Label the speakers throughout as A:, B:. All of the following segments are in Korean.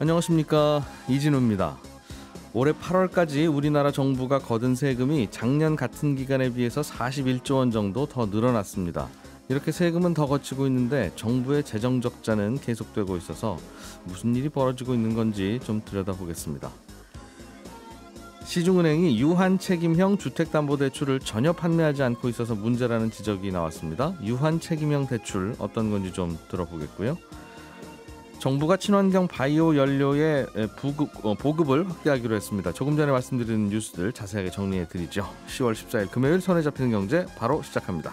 A: 안녕하십니까 이진우입니다. 올해 8월까지 우리나라 정부가 거둔 세금이 작년 같은 기간에 비해서 41조 원 정도 더 늘어났습니다. 이렇게 세금은 더 거치고 있는데 정부의 재정 적자는 계속되고 있어서 무슨 일이 벌어지고 있는 건지 좀 들여다보겠습니다. 시중은행이 유한 책임형 주택담보대출을 전혀 판매하지 않고 있어서 문제라는 지적이 나왔습니다. 유한 책임형 대출 어떤 건지 좀 들어보겠고요. 정부가 친환경 바이오 연료의 부급, 어, 보급을 확대하기로 했습니다. 조금 전에 말씀드린 뉴스들 자세하게 정리해 드리죠. 10월 14일 금요일 손에 잡히는 경제 바로 시작합니다.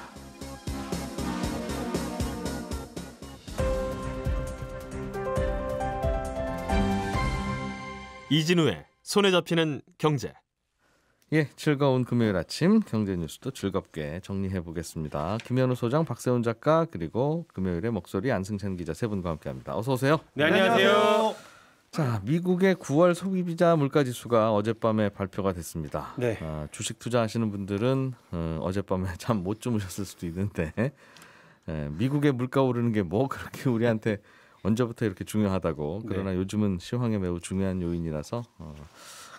B: 이진우의 손에 잡히는 경제.
A: 예, 즐거운 금요일 아침 경제 뉴스도 즐겁게 정리해 보겠습니다. 김현우 소장, 박세훈 작가 그리고 금요일의 목소리 안승찬 기자 세 분과 함께합니다. 어서 오세요. 네, 안녕하세요. 자, 미국의 9월 소비자 물가 지수가 어젯밤에 발표가 됐습니다. 네. 아, 주식 투자하시는 분들은 어, 젯밤에 잠 못 주무셨을 수도 있는데 에, 미국의 물가 오르는 게 뭐 그렇게 우리한테 언제부터 이렇게 중요하다고 네. 그러나 네. 요즘은 시황에 매우 중요한 요인이라서. 어,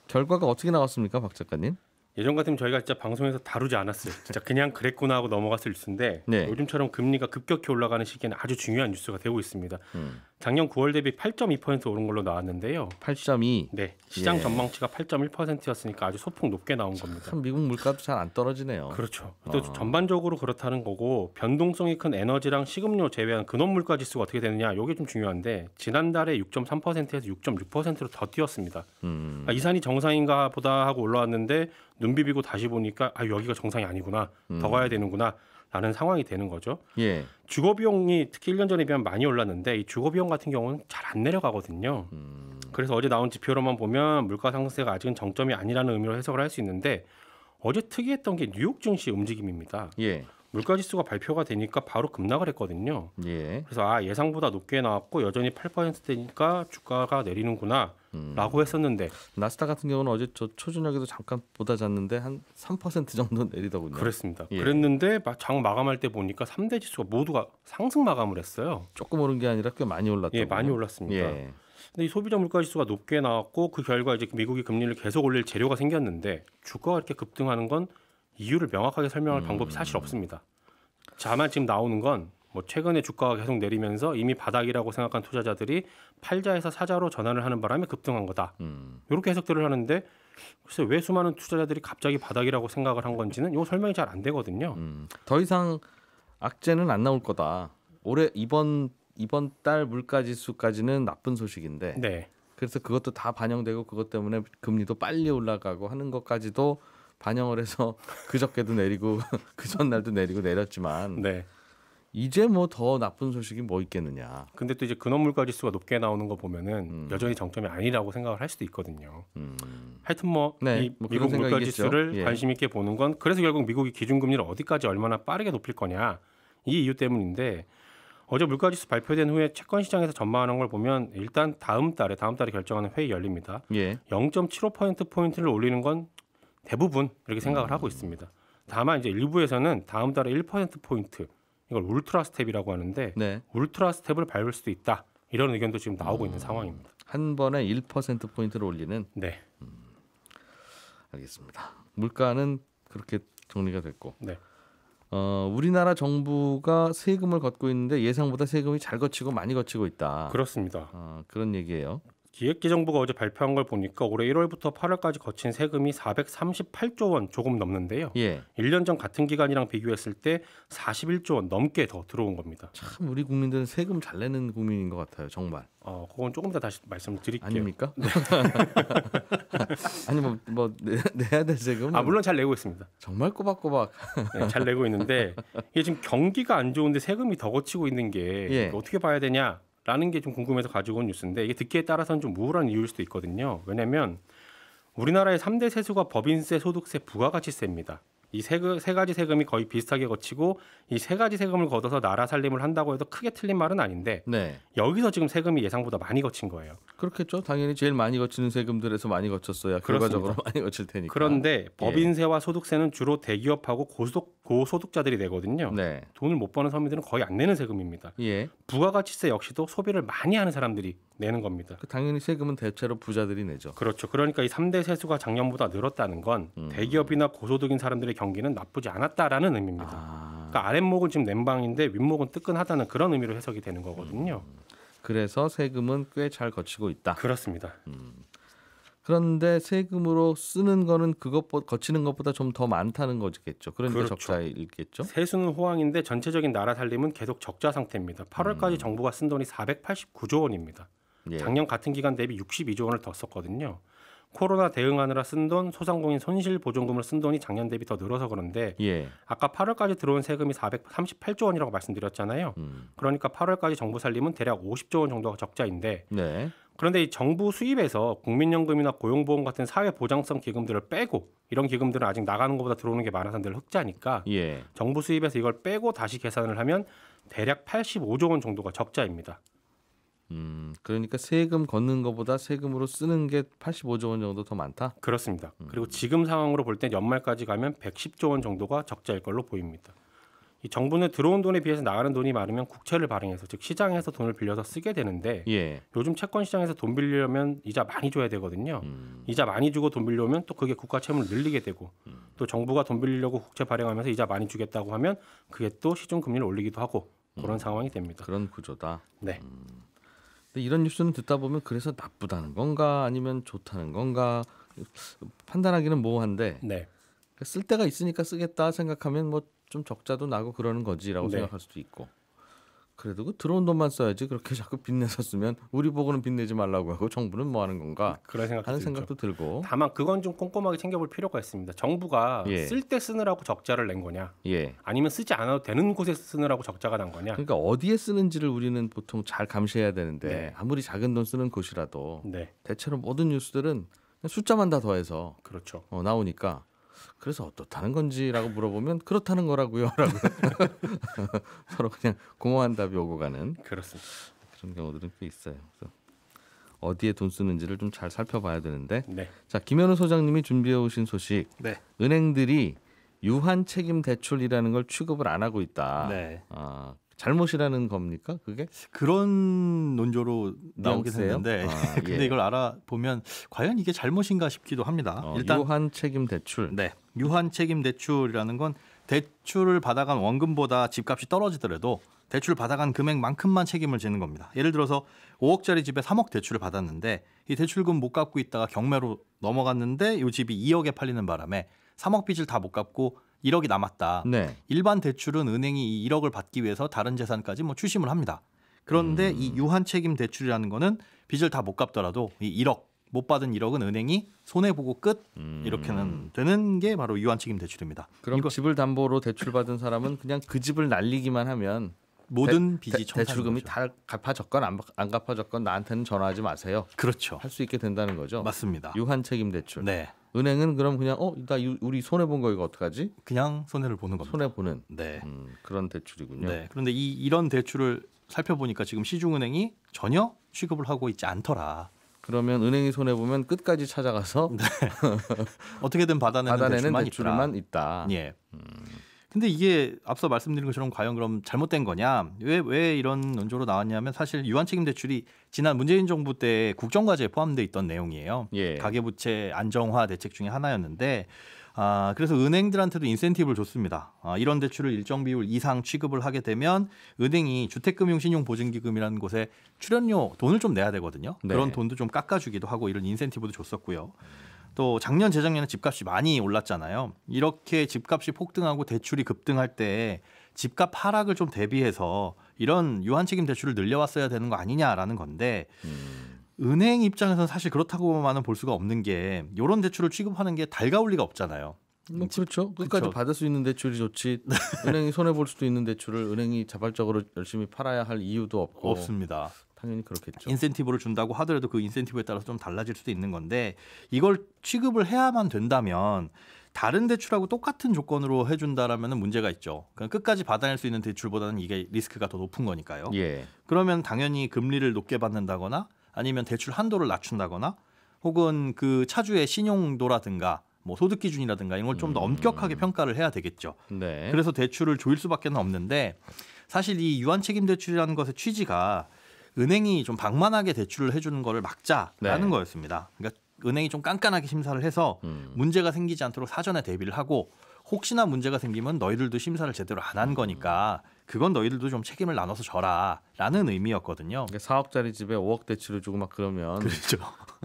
A: 결과가 어떻게 나왔습니까, 박 작가님?
B: 예전 같으면 저희가 진짜 방송에서 다루지 않았어요. 진짜 그냥 그랬구나 하고 넘어갔을 뉴스인데 네. 요즘처럼 금리가 급격히 올라가는 시기에는 아주 중요한 뉴스가 되고 있습니다. 음. 작년 9월 대비 8.2% 오른 걸로 나왔는데요. 8.2. 네. 시장 예. 전망치가 8.1%였으니까 아주 소폭 높게 나온 겁니다. 미국 물가도 잘 안
A: 떨어지네요. 그렇죠.
B: 또 어. 전반적으로 그렇다는 거고 변동성이 큰 에너지랑 식음료 제외한 근원 물가 지수가 어떻게 되느냐 이게 좀 중요한데 지난달에 6.3%에서 6.6%로 더 뛰었습니다. 음. 아, 이 산이 정상인가 보다 하고 올라왔는데 눈 비비고 다시 보니까 아 여기가 정상이 아니구나 음. 더 가야 되는구나 라는 상황이 되는 거죠. 예. 주거 비용이 특히 1년 전에 비하면 많이 올랐는데 이 주거 비용 같은 경우는 잘 안 내려가거든요. 음. 그래서 어제 나온 지표로만 보면 물가 상승세가 아직은 정점이 아니라는 의미로 해석을 할 수 있는데 어제 특이했던 게 뉴욕 증시 움직임입니다. 예. 물가 지수가 발표가 되니까 바로 급락을 했거든요. 예. 그래서 아 예상보다 높게 나왔고 여전히 8%대니까 주가가 내리는구나. 음. 라고 했었는데 나스닥 같은 경우는 어제 저 초저녁에도 잠깐 보다 잤는데 한 3% 정도 내리더군요. 그랬습니다. 예. 그랬는데 장 마감할 때 보니까 3대 지수가 모두가 상승 마감을 했어요. 조금 오른 게 아니라 꽤 많이 올랐죠. 예, 많이 올랐습니다. 예. 근데 이 소비자 물가 지수가 높게 나왔고 그 결과 이제 미국이 금리를 계속 올릴 재료가 생겼는데 주가가 이렇게 급등하는 건 이유를 명확하게 설명할 음. 방법이 사실 없습니다. 자만 지금 나오는 건 뭐 최근에 주가가 계속 내리면서 이미 바닥이라고 생각한 투자자들이 팔자에서 사자로 전환을 하는 바람에 급등한 거다. 음. 이렇게 해석들을 하는데 글쎄 왜 수많은 투자자들이 갑자기 바닥이라고 생각을 한 건지는 요 설명이 잘 안 되거든요. 음. 더 이상 악재는
A: 안 나올 거다. 올해 이번 이번 달 물가 지수까지는 나쁜 소식인데. 네. 그래서 그것도 다 반영되고 그것 때문에 금리도 빨리 올라가고 하는 것까지도 반영을 해서 그저께도 내리고 그 전날도 내리고 내렸지만 네. 이제
B: 뭐 더 나쁜 소식이 뭐 있겠느냐. 근데 또 이제 근원 물가 지수가 높게 나오는 거 보면은 음. 여전히 정점이 아니라고 생각을 할 수도 있거든요. 음. 하여튼 뭐, 네, 뭐 미국 물가 지수를 예. 관심 있게 보는 건 그래서 결국 미국이 기준금리를 어디까지 얼마나 빠르게 높일 거냐 이 이유 때문인데 어제 물가 지수 발표된 후에 채권 시장에서 전망하는 걸 보면 일단 다음 달에 다음 달에 결정하는 회의 열립니다. 예. 0.75% 포인트를 올리는 건 대부분 이렇게 생각을 하고 있습니다. 다만 이제 일부에서는 다음 달에 1% 포인트 이걸 울트라 스텝이라고 하는데 네. 울트라 스텝을 밟을 수도 있다. 이런 의견도 지금 나오고 음, 있는 상황입니다. 한 번에 1% 포인트를 올리는 네. 음, 알겠습니다.
A: 물가는 그렇게 정리가 됐고. 네. 어, 우리나라 정부가
B: 세금을 걷고 있는데 예상보다 세금이 잘 걷히고 많이 걷히고 있다. 그렇습니다. 어, 그런 얘기예요. 기획재정부가 어제 발표한 걸 보니까 올해 1월부터 8월까지 거친 세금이 438조 원 조금 넘는데요. 예. 1년 전 같은 기간이랑 비교했을 때 41조 원 넘게 더 들어온 겁니다.
A: 참 우리 국민들은 세금 잘 내는 국민인 것 같아요, 정말. 어, 그건 조금 더 다시
B: 말씀드릴게요. 아닙니까? 네. 아니 뭐뭐 뭐, 뭐 내야 될 세금? 아 물론 잘 내고 있습니다. 정말 꼬박꼬박 네, 잘 내고 있는데 이게 지금 경기가 안 좋은데 세금이 더 거치고 있는 게 예. 어떻게 봐야 되냐? 라는 게 좀 궁금해서 가지고 온 뉴스인데 이게 듣기에 따라서는 좀 우울한 이유일 수도 있거든요. 왜냐하면 우리나라의 3대 세수가 법인세, 소득세, 부가가치세입니다. 이세 그, 가지 세금이 거의 비슷하게 거치고 이 세 가지 세금을 걷어서 나라 살림을 한다고 해도 크게 틀린 말은 아닌데 네. 여기서 지금 세금이 예상보다 많이 거친 거예요. 그렇겠죠. 당연히 제일 많이 거치는 세금들에서 많이 거쳤어야 그렇습니다. 결과적으로 많이
A: 거칠 테니까. 그런데 예. 법인세와
B: 소득세는 주로 대기업하고 고소득, 고소득자들이 내거든요. 네. 돈을 못 버는 서민들은 거의 안 내는 세금입니다. 예. 부가가치세 역시도 소비를 많이 하는 사람들이 내는 겁니다. 그 당연히 세금은 대체로 부자들이 내죠. 그렇죠. 그러니까 이 3대 세수가 작년보다 늘었다는 건 음. 대기업이나 고소득인 사람들의 경기는 나쁘지 않았다라는 의미입니다. 아. 그러니까 아랫목은 지금 냉방인데 윗목은 뜨끈하다는 그런 의미로 해석이 되는 거거든요. 음. 그래서 세금은 꽤 잘 거치고 있다. 그렇습니다. 음.
A: 그런데 세금으로 쓰는 거는 그것보다 거치는
B: 것보다 좀 더 많다는 거겠죠. 그런데 그렇죠. 적자일겠죠. 세수는 호황인데 전체적인 나라 살림은 계속 적자 상태입니다. 8월까지 음. 정부가 쓴 돈이 489조 원입니다. 예. 작년 같은 기간 대비 62조 원을 더 썼거든요. 코로나 대응하느라 쓴 돈, 소상공인 손실 보증금을쓴 돈이 작년 대비 더 늘어서 그런데 예. 아까 8월까지 들어온 세금이 438조 원이라고 말씀드렸잖아요. 음. 그러니까 8월까지 정부 살림은 대략 50조 원 정도가 적자인데 네. 그런데 이 정부 수입에서 국민연금이나 고용보험 같은 사회보장성 기금들을 빼고 이런 기금들은 아직 나가는 것보다 들어오는 게 많아서 늘 흑자니까 예. 정부 수입에서 이걸 빼고 다시 계산을 하면 대략 85조 원 정도가 적자입니다. 음, 그러니까 세금 걷는 것보다 세금으로 쓰는 게 85조 원 정도 더 많다? 그렇습니다. 음. 그리고 지금 상황으로 볼 때 연말까지 가면 110조 원 정도가 적자일 걸로 보입니다. 이 정부는 들어온 돈에 비해서 나가는 돈이 많으면 국채를 발행해서 즉 시장에서 돈을 빌려서 쓰게 되는데 예. 요즘 채권 시장에서 돈 빌리려면 이자 많이 줘야 되거든요. 음. 이자 많이 주고 돈 빌려오면 또 그게 국가 채무를 늘리게 되고 음. 또 정부가 돈 빌리려고 국채 발행하면서 이자 많이 주겠다고 하면 그게 또 시중 금리를 올리기도 하고 그런 음. 상황이 됩니다. 그런 구조다. 네. 음. 근데 이런
A: 뉴스는 듣다 보면 그래서 나쁘다는 건가 아니면 좋다는 건가 판단하기는 모호한데 네. 쓸데가 있으니까 쓰겠다 생각하면 뭐 좀 적자도 나고 그러는 거지라고 네. 생각할 수도 있고 그래도 그 들어온 돈만 써야지 그렇게 자꾸 빚내서 쓰면 우리 보고는 빚내지 말라고
B: 하고 정부는 뭐 하는 건가 그런 생각 하는 들죠. 생각도 들고 다만 그건 좀 꼼꼼하게 챙겨볼 필요가 있습니다. 정부가 예. 쓸때 쓰느라고 적자를 낸 거냐, 예. 아니면 쓰지 않아도 되는 곳에 쓰느라고 적자가 난 거냐. 그러니까
A: 어디에 쓰는지를 우리는 보통 잘 감시해야 되는데 네. 아무리 작은 돈 쓰는 곳이라도 네. 대체로 모든 뉴스들은 숫자만 다 더해서 그렇죠. 어, 나오니까 그래서 어떻다는 건지라고 물어보면 그렇다는 거라고요라고 서로 그냥 공허한 답이 오고 가는 그렇습니다. 그런 경우들은 꽤 있어요. 그래서 어디에 돈 쓰는지를 좀 잘 살펴봐야 되는데 네. 자 김현우 소장님이 준비해 오신 소식 네. 은행들이 유한 책임 대출이라는 걸 취급을 안 하고 있다. 네. 아,
C: 잘못이라는 겁니까? 그게 그런 논조로 나오게 했는데 아, 근데 예. 이걸 알아보면 과연 이게 잘못인가 싶기도 합니다. 어, 일단 유한 책임 대출. 네. 유한 책임 대출이라는 건 대출을 받아간 원금보다 집값이 떨어지더라도 대출 받아간 금액만큼만 책임을 지는 겁니다. 예를 들어서 5억짜리 집에 3억 대출을 받았는데 이 대출금 못 갚고 있다가 경매로 넘어갔는데 이 집이 2억에 팔리는 바람에 3억 빚을 다 못 갚고 1억이 남았다. 네. 일반 대출은 은행이 이 1억을 받기 위해서 다른 재산까지 뭐 추심을 합니다. 그런데 음. 이 유한 책임 대출이라는 거는 빚을 다 못 갚더라도 이 1억 못 받은 1억은 은행이 손해 보고 끝 음. 이렇게는 되는 게 바로 유한 책임 대출입니다. 그럼 이거 집을 담보로 대출받은 사람은 그냥 그 집을 날리기만 하면
A: 모든 대, 빚이 대, 출금이다 갚아졌건 안, 안 갚아졌건 나한테는 전화하지 마세요. 그렇죠. 할 수 있게 된다는 거죠. 맞습니다. 유한 책임 대출. 네. 은행은 그럼 그냥 어나 우리
C: 손해 본 거 이거 어떡하지? 그냥 손해를 보는 겁니다. 손해 보는 네. 음, 그런 대출이군요. 네. 그런데 이 이런 대출을 살펴보니까 지금 시중은행이 전혀 취급을 하고 있지 않더라. 그러면 은행이 손해 보면 끝까지 찾아가서 네. 어떻게든 받아내는, 받아내는 대출만, 대출만 있다. 예. 음. 근데 이게 앞서 말씀드린 것처럼 과연 그럼 잘못된 거냐? 왜 왜 이런 논조로 나왔냐면 사실 유한 책임 대출이 지난 문재인 정부 때 국정과제에 포함돼 있던 내용이에요. 예. 가계부채 안정화 대책 중에 하나였는데 아, 그래서 은행들한테도 인센티브를 줬습니다. 아, 이런 대출을 일정 비율 이상 취급을 하게 되면 은행이 주택금융신용보증기금이라는 곳에 출연료 돈을 좀 내야 되거든요. 네. 그런 돈도 좀 깎아주기도 하고 이런 인센티브도 줬었고요. 또 작년 재작년에 집값이 많이 올랐잖아요. 이렇게 집값이 폭등하고 대출이 급등할 때 집값 하락을 좀 대비해서 이런 유한책임 대출을 늘려왔어야 되는 거 아니냐라는 건데 음. 은행 입장에서는 사실 그렇다고만은 볼 수가 없는 게 이런 대출을 취급하는 게 달가울 리가 없잖아요.
A: 음, 뭐 그렇죠. 끝까지 그렇
C: 받을 수 있는 대출이 좋지. 네. 은행이 손해 볼 수도 있는 대출을 은행이 자발적으로 열심히 팔아야 할 이유도 없고 없습니다.
A: 당연히 그렇겠죠.
C: 인센티브를 준다고 하더라도 그 인센티브에 따라서 좀 달라질 수도 있는 건데 이걸 취급을 해야만 된다면 다른 대출하고 똑같은 조건으로 해준다라면 문제가 있죠. 그러 그러니까 끝까지 받아낼 수 있는 대출보다는 이게 리스크가 더 높은 거니까요. 예. 그러면 당연히 금리를 높게 받는다거나 아니면 대출 한도를 낮춘다거나 혹은 그 차주의 신용도라든가 뭐 소득 기준이라든가 이런 걸 좀더 음. 엄격하게 평가를 해야 되겠죠. 네. 그래서 대출을 조일 수밖에 없는데 사실 이 유한 책임 대출이라는 것의 취지가 은행이 좀 방만하게 대출을 해주는 거를 막자라는 네. 거였습니다. 그러니까 은행이 좀 깐깐하게 심사를 해서 음. 문제가 생기지 않도록 사전에 대비를 하고 혹시나 문제가 생기면 너희들도 심사를 제대로 안한 음. 거니까 그건 너희들도 좀 책임을 나눠서 져라라는 의미였거든요. 그러니까 4억짜리 집에 5억 대출을 주고 막 그러면
A: 그렇죠.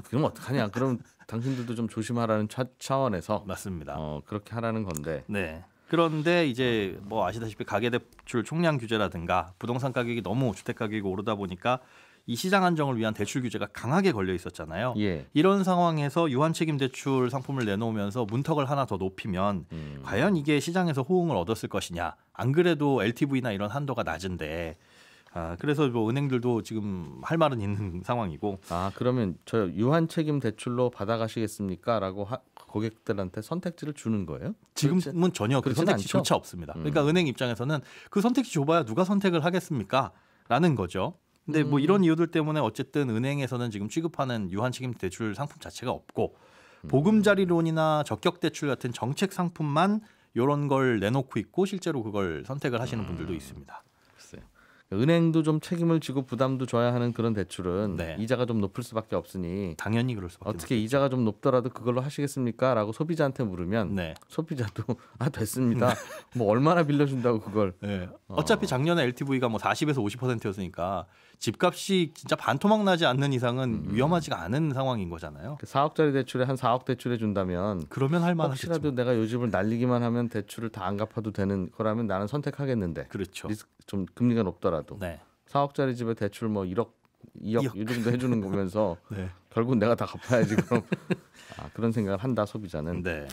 A: 그럼 어떡하냐? 그럼 당신들도 좀 조심하라는 차, 차원에서 맞습니다. 어,
C: 그렇게 하라는 건데. 네. 그런데 이제 뭐 아시다시피 가계대출 총량 규제라든가 부동산 가격이 너무 주택 가격이 오르다 보니까 이 시장 안정을 위한 대출 규제가 강하게 걸려 있었잖아요. 예. 이런 상황에서 유한 책임 대출 상품을 내놓으면서 문턱을 하나 더 높이면 음. 과연 이게 시장에서 호응을 얻었을 것이냐. 안 그래도 LTV나 이런 한도가 낮은데 아, 그래서 뭐 은행들도 지금 할 말은 있는 상황이고. 아 그러면
A: 저 유한 책임 대출로 받아가시겠습니까?라고 고객들한테 선택지를 주는
C: 거예요? 지금은 전혀 그 선택지조차 없습니다. 음. 그러니까 은행 입장에서는 그 선택지 줘봐야 누가 선택을 하겠습니까? 라는 거죠. 근데 뭐 음. 뭐 이런 이유들 때문에 어쨌든 은행에서는 지금 취급하는 유한 책임 대출 상품 자체가 없고 음. 보금자리론이나 적격 대출 같은 정책 상품만 이런 걸 내놓고 있고 실제로 그걸 선택을 하시는 분들도 음. 있습니다. 그러니까 은행도 좀 책임을 지고 부담도 져야 하는 그런 대출은 네. 이자가 좀 높을 수밖에
A: 없으니 당연히 그럴 수밖에 어떻게 없겠죠. 이자가 좀 높더라도 그걸로 하시겠습니까?라고 소비자한테 물으면 네. 소비자도 아 됐습니다. 네. 뭐 얼마나 빌려준다고 그걸 네.
C: 어. 어차피 작년에 LTV가 뭐 40에서 50%였으니까 집값이 진짜 반토막 나지 않는 이상은 음. 위험하지가 않은 상황인 거잖아요. 4억짜리 그 대출에 한 4억 대출해 준다면 그러면 할만하죠. 혹시라도 내가 요
A: 집을 날리기만 하면 대출을 다 안 갚아도 되는 거라면 나는 선택하겠는데. 그렇죠. 리스크 좀 금리가 높더라도. 네. 4억짜리 집에 대출 뭐 1억 2억, 2억. 이 정도 해주는 거면서 네. 결국 내가 다 갚아야지 그럼 아, 그런 생각을 한다 소비자는. 네.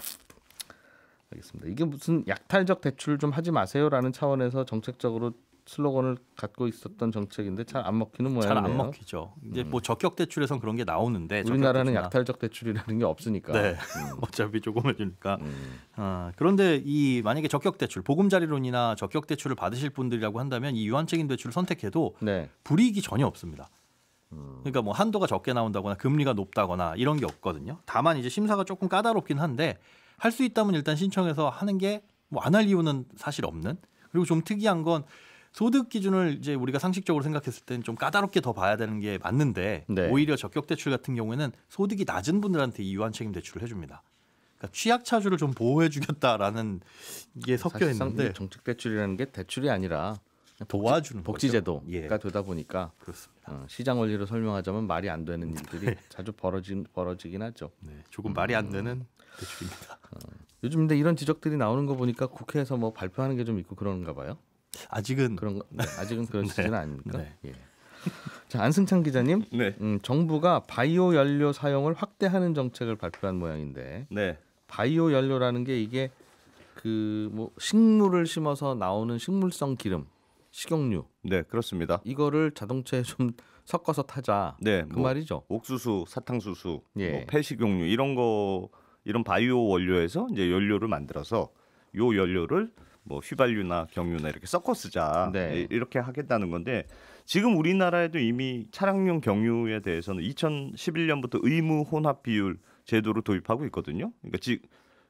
A: 알겠습니다. 이게 무슨 약탈적 대출 좀 하지 마세요라는 차원에서 정책적으로 슬로건을 갖고 있었던 정책인데 잘 안 먹히는 모양이네요. 잘 안 먹히죠. 이제
C: 음. 뭐 적격 대출에선 그런 게 나오는데 우리나라는 대출이나. 약탈적 대출이라는 게 없으니까. 네. 음. 어차피 조금 해주니까. 음. 아, 그런데 이 만약에 적격 대출, 보금자리론이나 적격 대출을 받으실 분들이라고 한다면 이 유한책임 대출을 선택해도 네. 불이익이 전혀 없습니다. 음. 그러니까 뭐 한도가 적게 나온다거나 금리가 높다거나 이런 게 없거든요. 다만 이제 심사가 조금 까다롭긴 한데 할 수 있다면 일단 신청해서 하는 게 뭐 안 할 이유는 사실 없는. 그리고 좀 특이한 건 소득 기준을 이제 우리가 상식적으로 생각했을 때는 좀 까다롭게 더 봐야 되는 게 맞는데 네. 오히려 적격 대출 같은 경우에는 소득이 낮은 분들한테 이 유한 책임 대출을 해줍니다. 그러니까 취약차주를 좀 보호해 주겠다라는 게 섞여 있는데 정책 대출이라는 게 대출이 아니라
A: 도와주는 복지제도가 예. 되다 보니까 그렇습니다. 어, 시장 원리로 설명하자면 말이 안 되는 네. 일들이 자주 벌어진 벌어지긴 하죠. 네, 조금 말이 안 음. 되는 대출입니다. 어, 요즘 근데 이런 지적들이 나오는 거 보니까 국회에서 뭐 발표하는 게 좀 있고 그러는가 봐요. 아직은 그런 네, 아직은 그러시지는 네. 않습니까? 네. 예. 자 안승찬 기자님, 네. 음, 정부가 바이오 연료 사용을 확대하는 정책을 발표한 모양인데, 네. 바이오 연료라는 게 이게 그 뭐 식물을 심어서 나오는 식물성 기름, 식용유, 네 그렇습니다. 이거를 자동차에 좀 섞어서 타자, 네, 그뭐 말이죠. 옥수수,
D: 사탕수수, 뭐 예. 뭐 폐식용유 이런 거 이런 바이오 원료에서 이제 연료를 만들어서 요 연료를 뭐 휘발유나 경유나 이렇게 섞어 쓰자 네. 이렇게 하겠다는 건데 지금 우리나라에도 이미 차량용 경유에 대해서는 2011년부터 의무 혼합 비율 제도를 도입하고 있거든요. 그러니까, 지,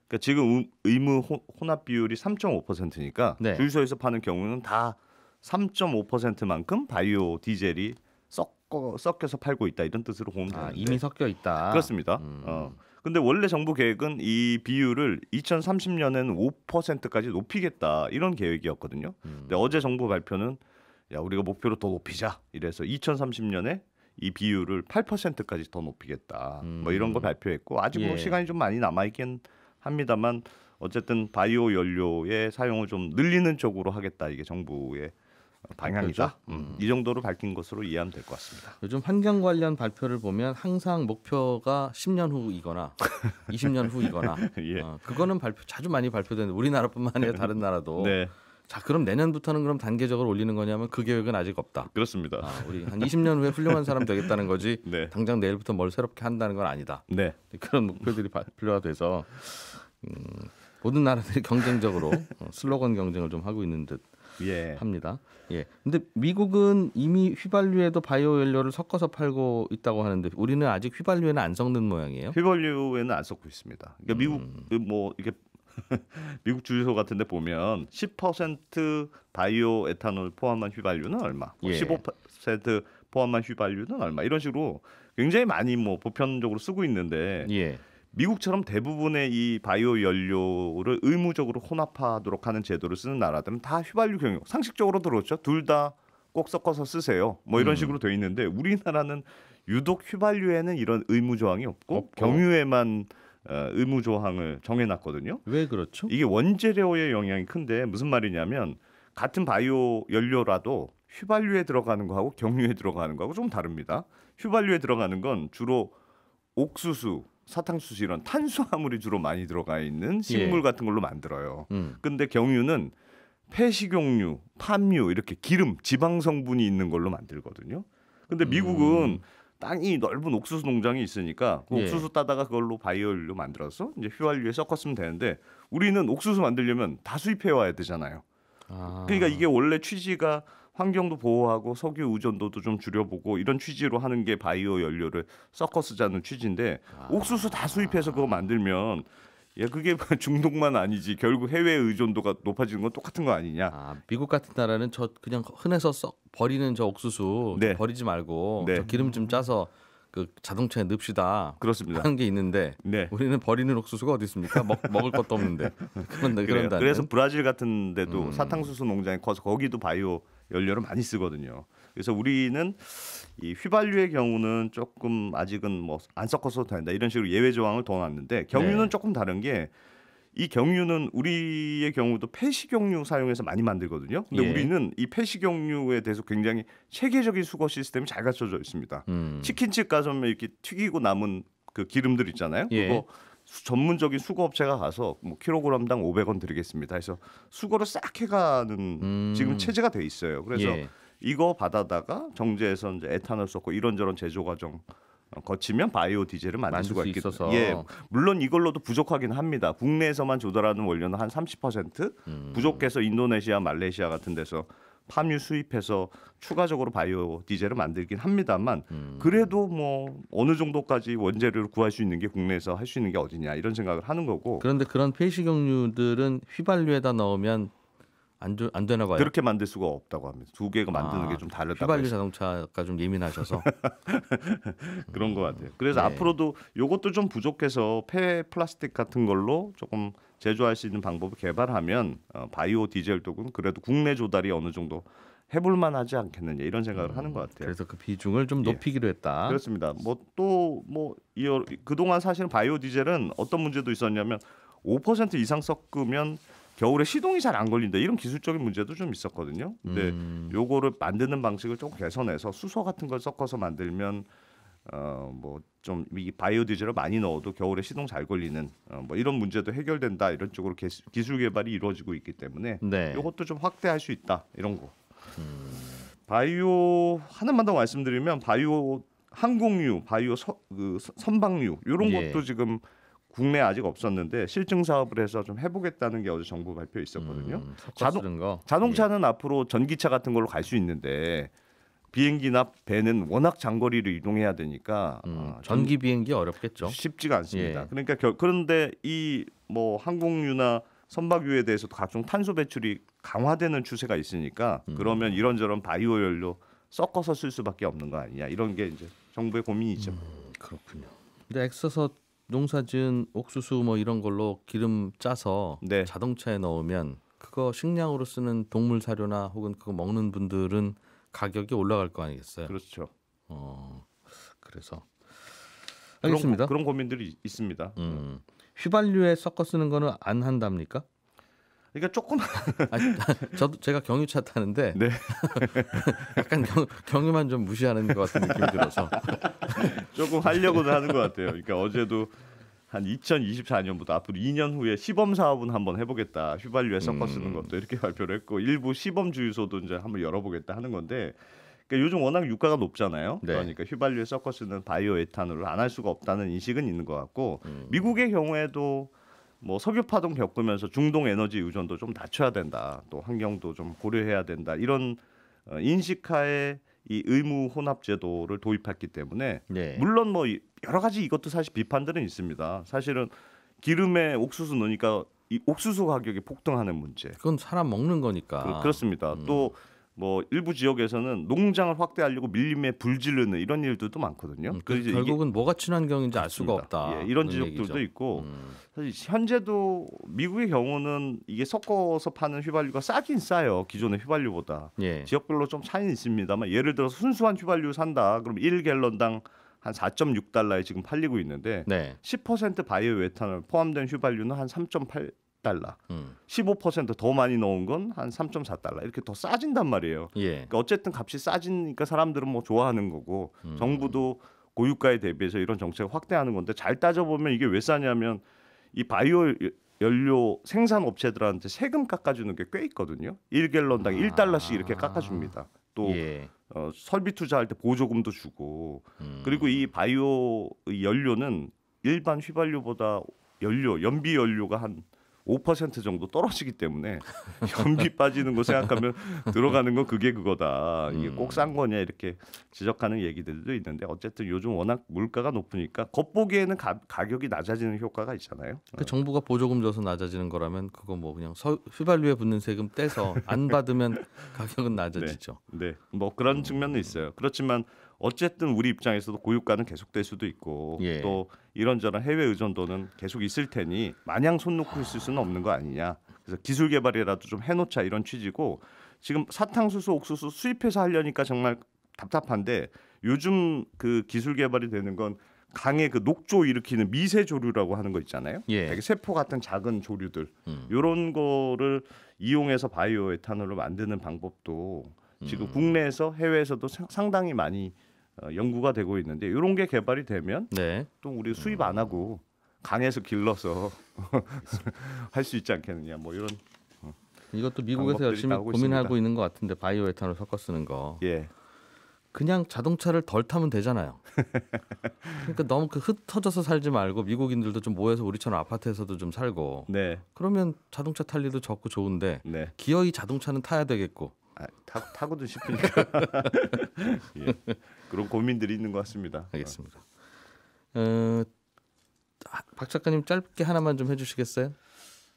D: 그러니까 지금 의무 혼합 비율이 3.5%니까 네. 주유소에서 파는 경우는 다 3.5%만큼 바이오 디젤이 섞어 섞여서 팔고 있다 이런 뜻으로 보면 아, 되는데 아, 이미 섞여 있다. 그렇습니다. 음. 어. 근데 원래 정부 계획은 이 비율을 2030년에는 5%까지 높이겠다 이런 계획이었거든요. 음. 근데 어제 정부 발표는 야 우리가 목표로 더 높이자 이래서 2030년에 이 비율을 8%까지 더 높이겠다 음. 뭐 이런 걸 음. 발표했고 아직 뭐 예. 뭐 시간이 좀 많이 남아 있긴 합니다만 어쨌든 바이오 연료의 사용을 좀 늘리는 쪽으로 하겠다 이게 정부의 방향이다. 음. 이 정도로 밝힌 것으로 이해하면 될 것 같습니다. 요즘 환경 관련 발표를 보면
A: 항상 목표가 10년 후이거나 20년 후이거나 예. 어, 그거는 발표 자주 많이 발표되는데 우리나라뿐만 아니라 다른 나라도 네. 자 그럼 내년부터는 그럼 단계적으로 올리는 거냐면 그 계획은 아직 없다. 그렇습니다. 아, 우리 한 20년 후에 훌륭한 사람 되겠다는 거지. 네. 당장 내일부터 뭘 새롭게 한다는 건 아니다. 네. 그런 목표들이 발표가 돼서 음, 모든 나라들이 경쟁적으로 어, 슬로건 경쟁을 좀 하고 있는 듯 예. 합니다. 예. 근데 미국은 이미 휘발유에도 바이오 연료를 섞어서 팔고 있다고 하는데 우리는 아직
D: 휘발유에는 안 섞는 모양이에요? 휘발유에는 안 섞고 있습니다. 그러니까 음. 미국 음. 뭐 이게 미국 주유소 같은 데 보면 10% 바이오 에탄올 포함한 휘발유는 얼마, 뭐 예. 15% 포함한 휘발유는 얼마 이런 식으로 굉장히 많이 뭐 보편적으로 쓰고 있는데 예. 미국처럼 대부분의 이 바이오 연료를 의무적으로 혼합하도록 하는 제도를 쓰는 나라들은 다 휘발유 경유 상식적으로 들어오죠. 둘 다 꼭 섞어서 쓰세요. 뭐 이런 음. 식으로 돼 있는데 우리나라는 유독 휘발유에는 이런 의무 조항이 없고 없고. 경유에만 어, 의무 조항을 정해놨거든요. 왜 그렇죠? 이게 원재료의 영향이 큰데 무슨 말이냐면 같은 바이오 연료라도 휘발유에 들어가는 거하고 경유에 들어가는 거하고 좀 다릅니다. 휘발유에 들어가는 건 주로 옥수수, 사탕수수 이런 탄수화물이 주로 많이 들어가 있는 예. 식물 예. 같은 걸로 만들어요. 음. 근데 경유는 폐식용유, 팜유 이렇게 기름, 지방 성분이 있는 걸로 만들거든요. 근데 미국은 음. 땅이 넓은 옥수수 농장이 있으니까 그 예. 옥수수 예. 따다가 그걸로 바이오일로 만들어서 이제 휘발유에 섞었으면 되는데 우리는 옥수수 만들려면 다 수입해 와야 되잖아요. 아. 그러니까 이게 원래 취지가 환경도 보호하고 석유 의존도도 좀 줄여보고 이런 취지로 하는 게 바이오 연료를 서커스자는 취지인데 아. 옥수수 다 수입해서 그거 만들면 예, 그게 중독만 아니지 결국 해외 의존도가 높아지는 건 똑같은 거 아니냐? 아, 미국 같은 나라는 저 그냥 흔해서
A: 썩 버리는 저 옥수수 네. 버리지 말고 네. 저 기름 좀 짜서 그 자동차에
D: 늪시다. 그렇습니다. 하는 게 있는데 네. 우리는 버리는 옥수수가 어디 있습니까? 먹, 먹을 것도 없는데 그런 그런다. 그래서 브라질 같은 데도 음. 사탕수수 농장이 커서 거기도 바이오 연료를 많이 쓰거든요. 그래서 우리는 이 휘발유의 경우는 조금 아직은 뭐 안 섞어서 도 된다 이런 식으로 예외 조항을 더 놨는데 경유는 네. 조금 다른 게 이 경유는 우리의 경우도 폐식용유 사용해서 많이 만들거든요. 근데 예. 우리는 이 폐식용유에 대해서 굉장히 체계적인 수거 시스템이 잘 갖춰져 있습니다. 음. 치킨집 가서 이렇게 튀기고 남은 그 기름들 있잖아요. 예. 그거 전문적인 수거업체가 가서 뭐 킬로그램당 500원 드리겠습니다. 해서 수거를 싹 해가는 음. 지금 체제가 돼 있어요. 그래서 예. 이거 받아다가 정제해서 이제 에탄올 섞고 이런저런 제조 과정 어, 거치면 바이오 디젤을 만들, 만들 수가 있겠어서 예, 물론 이걸로도 부족하긴 합니다. 국내에서만 조달하는 원료는 한 30% 음. 부족해서 인도네시아, 말레이시아 같은 데서 팜유 수입해서 추가적으로 바이오 디젤을 만들긴 합니다만 음. 그래도 뭐 어느 정도까지 원재료를 구할 수 있는 게 국내에서 할 수 있는 게 어디냐 이런 생각을 하는 거고 그런데 그런 폐식용유들은 휘발유에다 넣으면 안, 되, 안 되나 봐요. 그렇게 만들 수가 없다고 합니다. 두
A: 개가 만드는 아, 게좀 다르다고. 휘발유
D: 자동차가 좀 예민하셔서 그런 것 같아요. 그래서 음. 네. 앞으로도 이것도 좀 부족해서 폐 플라스틱 같은 걸로 조금 제조할 수 있는 방법을 개발하면 어, 바이오 디젤 쪽은 그래도 국내 조달이 어느 정도 해볼만 하지 않겠느냐 이런 생각을 음, 하는 것 같아요. 그래서 그 비중을 좀 예. 높이기로 예. 했다. 그렇습니다. 뭐 또뭐 뭐 그동안 사실 바이오 디젤은 어떤 문제도 있었냐면 5% 이상 섞으면 겨울에 시동이 잘 안 걸린다 이런 기술적인 문제도 좀 있었거든요. 근데 음. 요거를 만드는 방식을 조금 개선해서 수소 같은 걸 섞어서 만들면 어뭐 좀 이 바이오 디젤을 많이 넣어도 겨울에 시동 잘 걸리는 어, 뭐 이런 문제도 해결된다 이런 쪽으로 개, 기술 개발이 이루어지고 있기 때문에 네. 이것도 좀 확대할 수 있다 이런 거. 음. 바이오 하나만 더 말씀드리면 바이오 항공유, 바이오 서, 그 선박유 이런 예. 것도 지금 국내 아직 없었는데 실증 사업을 해서 좀 해보겠다는 게 어제 정부 발표에 있었거든요. 음, 자동, 자동차는 예. 앞으로 전기차 같은 걸로 갈 수 있는데 비행기나 배는 워낙 장거리로 이동해야 되니까 음, 어, 전기 비행기 어렵겠죠. 쉽지가 않습니다. 예. 그러니까 결, 그런데 이 뭐 항공유나 선박유에 대해서도 각종 탄소 배출이 강화되는 추세가 있으니까 음. 그러면 이런저런 바이오 연료 섞어서 쓸 수밖에 없는 거 아니냐 이런 게 이제 정부의 고민이죠. 음,
A: 그렇군요. 근데 액서서 농사지은 옥수수 뭐 이런 걸로 기름 짜서 네. 자동차에 넣으면 그거 식량으로 쓰는 동물 사료나 혹은 그거 먹는 분들은 가격이 올라갈 거 아니겠어요? 그렇죠. 어, 그래서 알겠습니다. 그런, 그런 고민들이 있습니다. 음. 휘발유에 섞어 쓰는 거는 안 한답니까? 그러니까 조금 아 저도 제가 경유차 타는데 네. 약간 경, 유만좀 무시하는 것 같은 느낌이 들어서
D: 조금 하려고는 하는 것 같아요. 그러니까 어제도 한 2024년부터 앞으로 2년 후에 시범 사업은 한번 해보겠다. 휘발유에 섞어 쓰는 음. 것도 이렇게 발표를 했고 일부 시범 주유소도 이제 한번 열어보겠다 하는 건데 그러니까 요즘 워낙 유가가 높잖아요. 네. 그러니까 휘발유에 섞어 쓰는 바이오에탄으로안 할 수가 없다는 인식은 있는 것 같고 음. 미국의 경우에도 뭐 석유 파동 겪으면서 중동 에너지 의존도 좀 낮춰야 된다. 또 환경도 좀 고려해야 된다. 이런 어, 인식하에 이 의무 혼합 제도를 도입했기 때문에 네. 물론 뭐 여러 가지 이것도 사실 비판들은 있습니다. 사실은 기름에 옥수수 넣으니까 이 옥수수 가격이 폭등하는 문제. 그건 사람 먹는 거니까. 그, 렇습니다또 음. 뭐 일부 지역에서는 농장을 확대하려고 밀림에 불지르는 이런 일들도 많거든요. 음, 그 결국은 뭐가 친환경인지 알 수가 없다. 예, 이런 지역들도 있고 음. 사실 현재도 미국의 경우는 이게 섞어서 파는 휘발유가 싸긴 싸요. 기존의 휘발유보다 예. 지역별로 좀 차이는 있습니다만 예를 들어서 순수한 휘발유 산다. 그럼 1갤런당 한 4.6달러에 지금 팔리고 있는데 네. 10%바이오에탄을 포함된 휘발유는 한3.8 달러 음. 15%더 많이 넣은 건 한 3.4달러 이렇게 더 싸진단 말이에요. 예. 그러니까 어쨌든 값이 싸지니까 사람들은 뭐 좋아하는 거고 음. 정부도 고유가에 대비해서 이런 정책을 확대하는 건데 잘 따져보면 이게 왜 싸냐면 이 바이오 연료 생산 업체들한테 세금 깎아주는 게 꽤 있거든요. 1갤런당 아. 1달러씩 이렇게 깎아줍니다. 또 예. 어, 설비 투자할 때 보조금도 주고 음. 그리고 이 바이오 연료는 일반 휘발유보다 연료 연비 연료가 한5% 정도 떨어지기 때문에 연비 빠지는 거 생각하면 들어가는 건 그게 그거다. 이게 음. 꼭싼 거냐 이렇게 지적하는 얘기들도 있는데 어쨌든 요즘 워낙 물가가 높으니까 겉보기에는 가, 격이 낮아지는 효과가 있잖아요. 그 정부가 보조금 줘서 낮아지는 거라면 그거 뭐 그냥 서, 휘발유에 붙는 세금 떼서 안 받으면 가격은 낮아지죠. 네, 네. 뭐 그런 음. 측면은 있어요. 그렇지만 어쨌든 우리 입장에서도 고유가는 계속될 수도 있고 예. 또 이런저런 해외 의존도는 계속 있을 테니 마냥 손 놓고 있을 수는 없는 거 아니냐. 그래서 기술 개발이라도 좀 해놓자 이런 취지고 지금 사탕수수, 옥수수 수입해서 하려니까 정말 답답한데 요즘 그 기술 개발이 되는 건 강의 그 녹조 일으키는 미세 조류라고 하는 거 있잖아요. 예. 되게 세포 같은 작은 조류들 음. 이런 거를 이용해서 바이오 에탄올을 만드는 방법도 지금 음. 국내에서 해외에서도 상당히 많이 어, 연구가 되고 있는데 이런 게 개발이 되면 네. 또 우리 수입 안 하고 강에서 길러서 할 수 있지 않겠느냐 뭐 이런 어,
A: 이것도 미국에서 열심히 고민하고 있습니다. 있는 것 같은데 바이오 에탄올 섞어 쓰는 거 예. 그냥 자동차를 덜 타면 되잖아요. 그러니까 너무 그 흩어져서 살지 말고 미국인들도 좀 모여서 우리처럼 아파트에서도 좀 살고. 네. 그러면 자동차 탈 일도 적고 좋은데 네. 기어이 자동차는 타야 되겠고 아, 타, 고도 싶으니까
D: 예. 그런 고민들이 있는 것 같습니다. 알겠습니다.
B: 어, 아, 박 작가님 짧게 하나만 좀 해주시겠어요?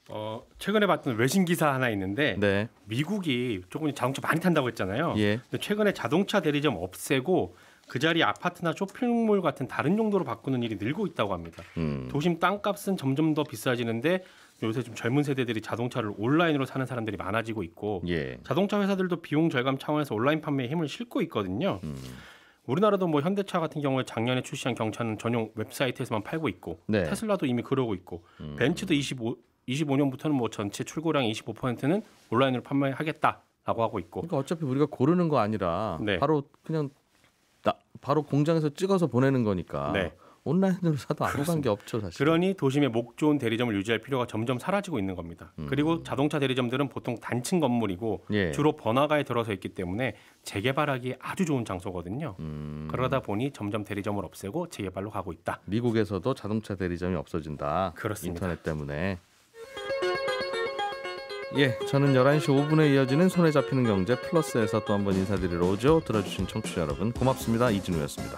B: 어, 최근에 봤던 외신 기사 하나 있는데 네. 미국이 조금 자동차 많이 탄다고 했잖아요. 예. 근데 최근에 자동차 대리점 없애고 그 자리 아파트나 쇼핑몰 같은 다른 용도로 바꾸는 일이 늘고 있다고 합니다. 음. 도심 땅값은 점점 더 비싸지는데 요새 좀 젊은 세대들이 자동차를 온라인으로 사는 사람들이 많아지고 있고 예. 자동차 회사들도 비용 절감 차원에서 온라인 판매에 힘을 실고 있거든요. 음. 우리나라도 뭐 현대차 같은 경우에 작년에 출시한 경차는 전용 웹사이트에서만 팔고 있고 네. 테슬라도 이미 그러고 있고 음. 벤츠도 25 25년부터는 뭐 전체 출고량 25%는 온라인으로 판매하겠다라고 하고 있고. 그러니까 어차피 우리가 고르는 거 아니라 네. 바로 그냥 나, 바로 공장에서 찍어서 보내는 거니까. 네. 온라인으로 사도 아무 관계 없죠 사실. 그러니 도심의 목 좋은 대리점을 유지할 필요가 점점 사라지고 있는 겁니다. 음. 그리고 자동차 대리점들은 보통 단층 건물이고 예. 주로 번화가에 들어서 있기 때문에 재개발하기 아주 좋은 장소거든요. 음. 그러다 보니 점점 대리점을 없애고 재개발로 가고 있다.
A: 미국에서도 자동차 대리점이 없어진다. 그렇습니다. 인터넷 때문에. 예, 저는 11시 5분에 이어지는 손에 잡히는 경제 플러스에서 또 한 번 인사드리러 오죠. 들어주신 청취자 여러분 고맙습니다. 이진우였습니다.